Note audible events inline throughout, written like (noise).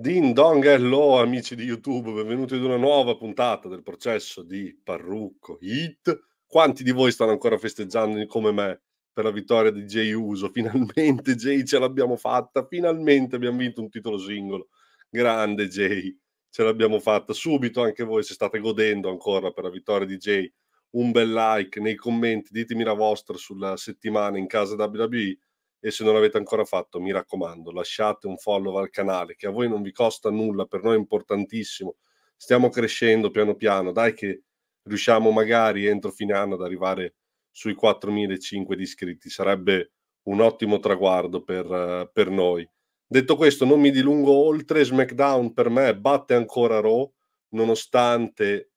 Din dong hello amici di YouTube, benvenuti ad una nuova puntata del processo di Parrucco Hit. Quanti di voi stanno ancora festeggiando come me per la vittoria di Jay Uso? (laughs) Finalmente Jay ce l'abbiamo fatta, finalmente abbiamo vinto un titolo singolo. Grande Jay, ce l'abbiamo fatta subito anche voi se state godendo ancora per la vittoria di Jay. Un bel like nei commenti, ditemi la vostra sulla settimana in casa WWE e se non l'avete ancora fatto mi raccomando lasciate un follow al canale che a voi non vi costa nulla, per noi è importantissimo. Stiamo crescendo piano piano, dai che riusciamo magari entro fine anno ad arrivare sui 4.500 iscritti, sarebbe un ottimo traguardo per, per noi. Detto questo, non mi dilungo oltre, SmackDown per me batte ancora Raw, nonostante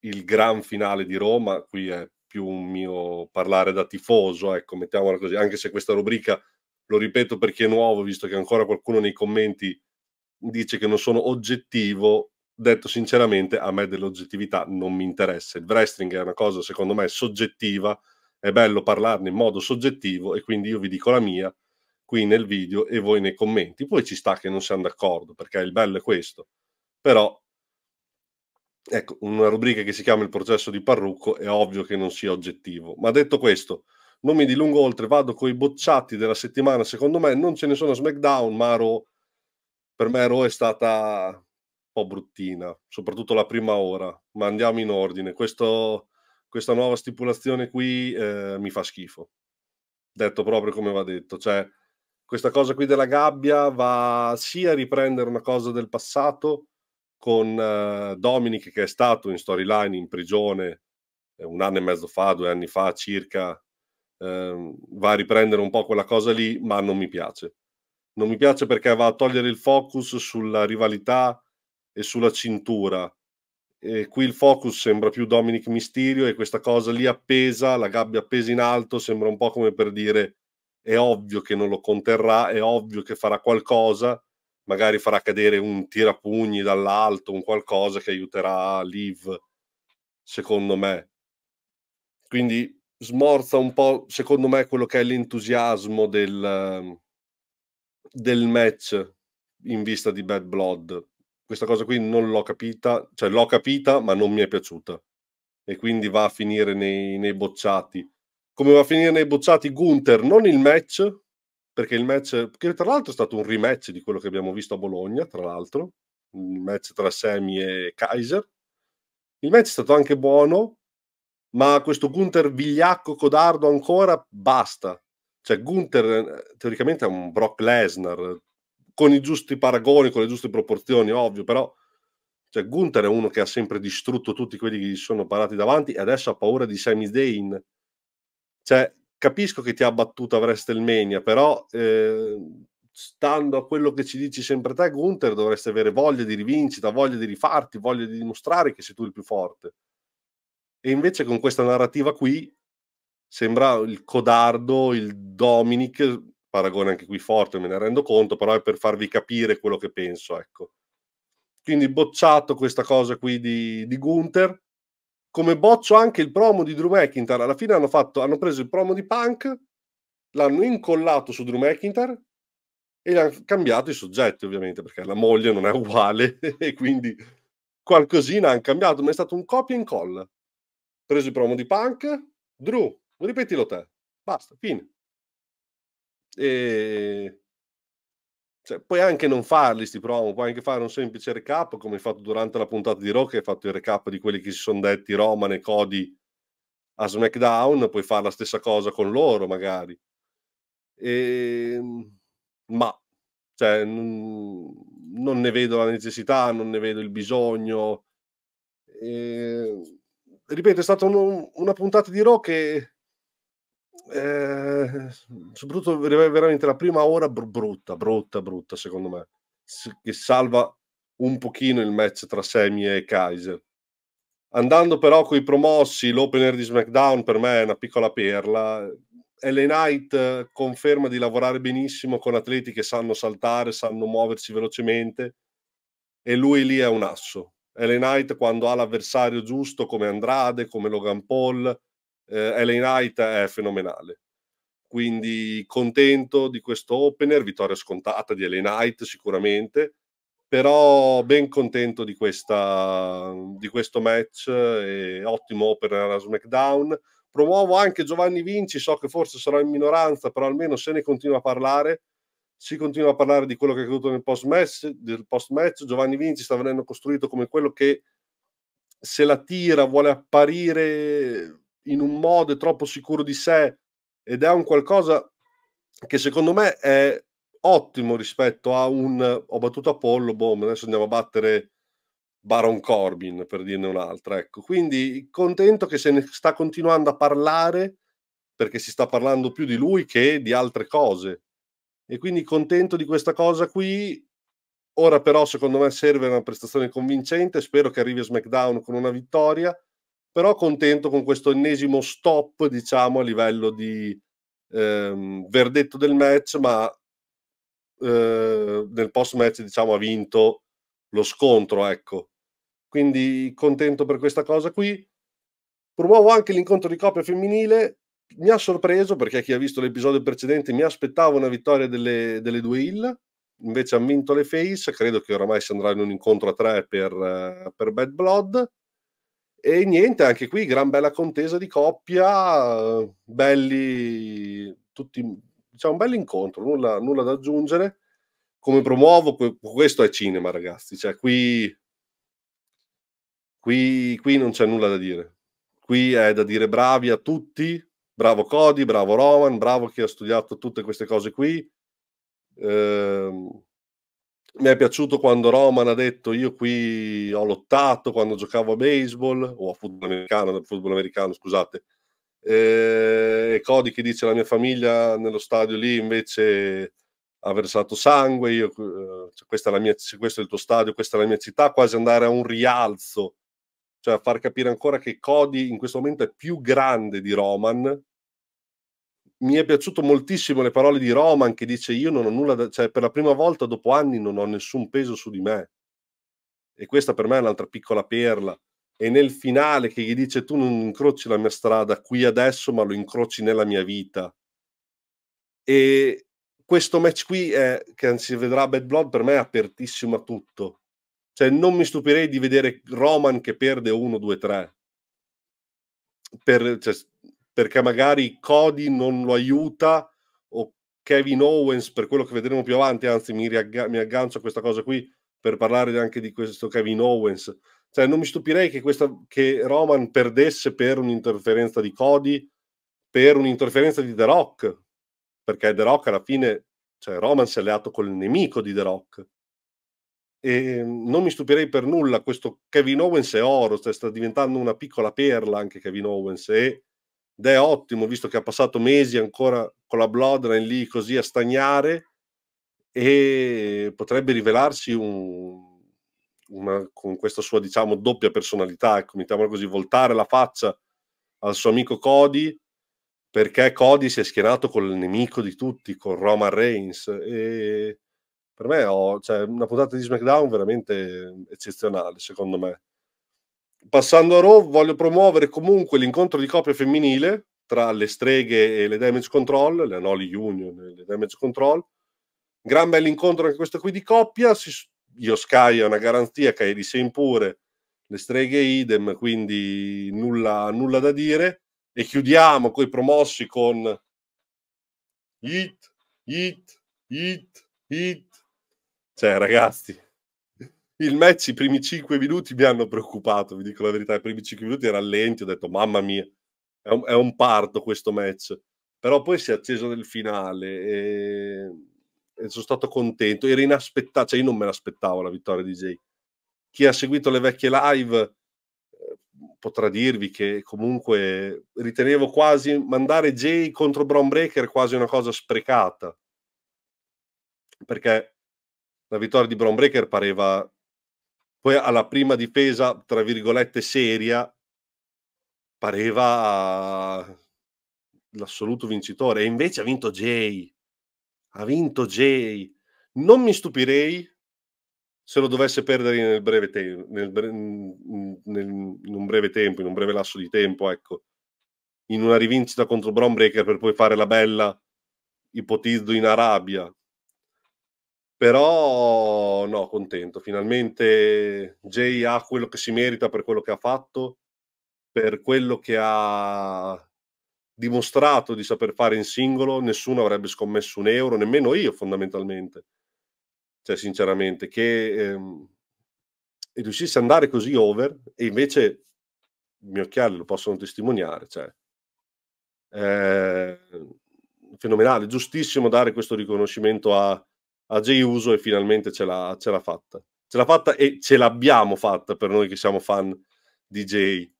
il gran finale di Roma, qui è più un mio parlare da tifoso, ecco, mettiamola così, anche se questa rubrica, lo ripeto per chi è nuovo, visto che ancora qualcuno nei commenti dice che non sono oggettivo, detto sinceramente, a me dell'oggettività non mi interessa. Il wrestling è una cosa, secondo me, soggettiva, è bello parlarne in modo soggettivo e quindi io vi dico la mia qui nel video e voi nei commenti. Poi ci sta che non siamo d'accordo, perché il bello è questo. Però ecco, una rubrica che si chiama Il processo di Parrucco è ovvio che non sia oggettivo. Ma detto questo, non mi dilungo oltre, vado con i bocciati della settimana. Secondo me non ce ne sono a SmackDown, ma Ro, per me Raw è stata un po' bruttina, soprattutto la prima ora. Ma andiamo in ordine. Questo, questa nuova stipulazione qui eh, mi fa schifo. Detto proprio come va detto. Cioè, questa cosa qui della gabbia va sia a riprendere una cosa del passato, con uh, Dominic che è stato in storyline in prigione eh, un anno e mezzo fa, due anni fa circa, eh, va a riprendere un po' quella cosa lì, ma non mi piace. Non mi piace perché va a togliere il focus sulla rivalità e sulla cintura. E qui il focus sembra più Dominic Mysterio e questa cosa lì appesa, la gabbia appesa in alto, sembra un po' come per dire è ovvio che non lo conterrà, è ovvio che farà qualcosa, magari farà cadere un tirapugni dall'alto, un qualcosa che aiuterà Liv, secondo me. Quindi smorza un po', secondo me, quello che è l'entusiasmo del, del match in vista di Bad Blood. Questa cosa qui non l'ho capita, cioè l'ho capita, ma non mi è piaciuta. E quindi va a finire nei, nei bocciati. Come va a finire nei bocciati Gunther, non il match, perché il match, che tra l'altro è stato un rematch di quello che abbiamo visto a Bologna, tra l'altro, il match tra Semi e Kaiser. Il match è stato anche buono, ma questo Gunther vigliacco codardo ancora basta. Cioè Gunther eh, teoricamente è un Brock Lesnar, con i giusti paragoni, con le giuste proporzioni, ovvio, però cioè, Gunther è uno che ha sempre distrutto tutti quelli che gli sono parati davanti e adesso ha paura di Sami Zayn. Cioè, capisco che ti ha battuto a WrestleMania, però eh, stando a quello che ci dici sempre te, Gunther, dovresti avere voglia di rivincita, voglia di rifarti, voglia di dimostrare che sei tu il più forte. E invece con questa narrativa qui sembra il codardo, il Dominic, paragone anche qui forte, me ne rendo conto, però è per farvi capire quello che penso, ecco. Quindi bocciato questa cosa qui di, di Gunther, come boccio anche il promo di Drew McIntyre. Alla fine hanno, fatto, hanno preso il promo di Punk, l'hanno incollato su Drew McIntyre e gli hanno cambiato i soggetti, ovviamente, perché la moglie non è uguale (laughs) e quindi qualcosina hanno cambiato, ma è stato un copia e incolla. Preso il promo di Punk, Drew, ripetilo te. Basta, fine. E cioè, puoi anche non farli sti promo, puoi anche fare un semplice recap come hai fatto durante la puntata di Rock, hai fatto il recap di quelli che si sono detti Roman e Cody a SmackDown, puoi fare la stessa cosa con loro magari. E... Ehm, ma cioè, non ne vedo la necessità, non ne vedo il bisogno. E... Ehm, ripeto, è stata un, una puntata di Rock che eh, soprattutto veramente la prima ora br- brutta, brutta, brutta secondo me, che salva un pochino il match tra Semi e Kaiser. Andando però con i promossi, l'opener di SmackDown per me è una piccola perla. LA Knight eh, conferma di lavorare benissimo con atleti che sanno saltare, sanno muoversi velocemente e lui lì è un asso. LA Knight quando ha l'avversario giusto come Andrade, come Logan Paul, eh, LA Knight è fenomenale. Quindi contento di questo opener, vittoria scontata di LA Knight sicuramente, però ben contento di, questa, di questo match, e ottimo opener a SmackDown. Promuovo anche Giovanni Vinci, so che forse sarà in minoranza, però almeno se ne continua a parlare, si continua a parlare di quello che è accaduto nel post-match, post-match. Giovanni Vinci sta venendo costruito come quello che se la tira, vuole apparire in un modo, troppo sicuro di sé ed è un qualcosa che secondo me è ottimo rispetto a un ho battuto Apollo, boom, adesso andiamo a battere Baron Corbin per dirne un'altra, ecco. Quindi contento che se ne sta continuando a parlare perché si sta parlando più di lui che di altre cose. E quindi contento di questa cosa qui. Ora però secondo me serve una prestazione convincente, spero che arrivi a SmackDown con una vittoria però contento con questo ennesimo stop, diciamo, a livello di ehm, verdetto del match, ma eh, nel post match, diciamo, ha vinto lo scontro, ecco. Quindi contento per questa cosa qui. Promuovo anche l'incontro di coppia femminile. Mi ha sorpreso perché chi ha visto l'episodio precedente mi aspettava una vittoria delle, delle due Hill, invece hanno vinto le Face. Credo che oramai si andrà in un incontro a tre per, eh, per Bad Blood e niente, anche qui gran bella contesa di coppia, belli tutti, diciamo un bel incontro, nulla, nulla da aggiungere. Come promuovo, questo è cinema, ragazzi. Cioè, qui, qui, qui non c'è nulla da dire. Qui è da dire bravi a tutti, bravo Cody, bravo Roman, bravo chi ha studiato tutte queste cose qui. Ehm, mi è piaciuto quando Roman ha detto io qui ho lottato quando giocavo a baseball o a football americano, football americano scusate eh, e Cody che dice la mia famiglia nello stadio lì invece ha versato sangue io, eh, cioè, questa è la mia, questo è il tuo stadio questa è la mia città quasi andare a un rialzo cioè a far capire ancora che Cody in questo momento è più grande di Roman mi è piaciuto moltissimo le parole di Roman che dice io non ho nulla da, cioè per la prima volta dopo anni non ho nessun peso su di me e questa per me è un'altra piccola perla e nel finale che gli dice tu non incroci la mia strada qui adesso ma lo incroci nella mia vita e questo match qui è, che si vedrà Bad Blood per me è apertissimo a tutto cioè non mi stupirei di vedere Roman che perde 1, 2, 3 per, cioè, perché magari Cody non lo aiuta o Kevin Owens per quello che vedremo più avanti, anzi mi, riagga- mi aggancio a questa cosa qui per parlare anche di questo Kevin Owens. Cioè, non mi stupirei che, questa, che Roman perdesse per un'interferenza di Cody, per un'interferenza di The Rock, perché The Rock alla fine, cioè Roman si è alleato col nemico di The Rock. E mm, non mi stupirei per nulla, questo Kevin Owens è oro, cioè sta diventando una piccola perla anche Kevin Owens e ed è ottimo visto che ha passato mesi ancora con la Bloodline lì così a stagnare e potrebbe rivelarsi un, una, con questa sua diciamo doppia personalità, ecco, mettiamola così, voltare la faccia al suo amico Cody perché Cody si è schienato con il nemico di tutti, con Roman Reigns e per me ho, cioè, una puntata di SmackDown veramente eccezionale secondo me Passando a Raw, voglio promuovere comunque l'incontro di coppia femminile tra le streghe e le Damage Control, le Anoli Union e le Damage Control. Gran incontro anche questo qui di coppia. io Sky è una garanzia, che è di Sein pure, le streghe idem, quindi nulla, nulla da dire. E chiudiamo coi promossi con It, It, It, It. Cioè, ragazzi, il match, i primi 5 minuti mi hanno preoccupato, vi dico la verità, i primi 5 minuti era lenti, ho detto mamma mia, è un, è un parto questo match, però poi si è acceso nel finale e, e sono stato contento, era inaspettato, cioè io non me l'aspettavo la vittoria di Jay. Chi ha seguito le vecchie live eh, potrà dirvi che comunque ritenevo quasi mandare Jay contro Brown Breaker quasi una cosa sprecata perché la vittoria di Brown Breaker pareva poi alla prima difesa, tra virgolette, seria, pareva l'assoluto vincitore. E invece ha vinto Jay. Ha vinto Jay. Non mi stupirei se lo dovesse perdere nel breve te- nel bre- nel, in un breve tempo, in un breve lasso di tempo, ecco. In una rivincita contro Brown per poi fare la bella, ipotizzo in Arabia, però no, contento. Finalmente Jay ha quello che si merita per quello che ha fatto, per quello che ha dimostrato di saper fare in singolo. Nessuno avrebbe scommesso un euro, nemmeno io fondamentalmente. Cioè, sinceramente, che ehm, riuscisse ad andare così over e invece i miei occhiali lo possono testimoniare. Cioè, eh, fenomenale, giustissimo dare questo riconoscimento a a Jay Uso e finalmente ce l'ha, ce l'ha fatta. Ce l'ha fatta e ce l'abbiamo fatta per noi che siamo fan di Jay.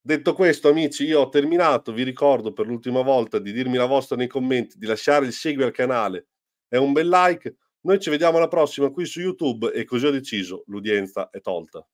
Detto questo, amici, io ho terminato. Vi ricordo per l'ultima volta di dirmi la vostra nei commenti, di lasciare il segui al canale e un bel like. Noi ci vediamo alla prossima qui su YouTube e così ho deciso, l'udienza è tolta.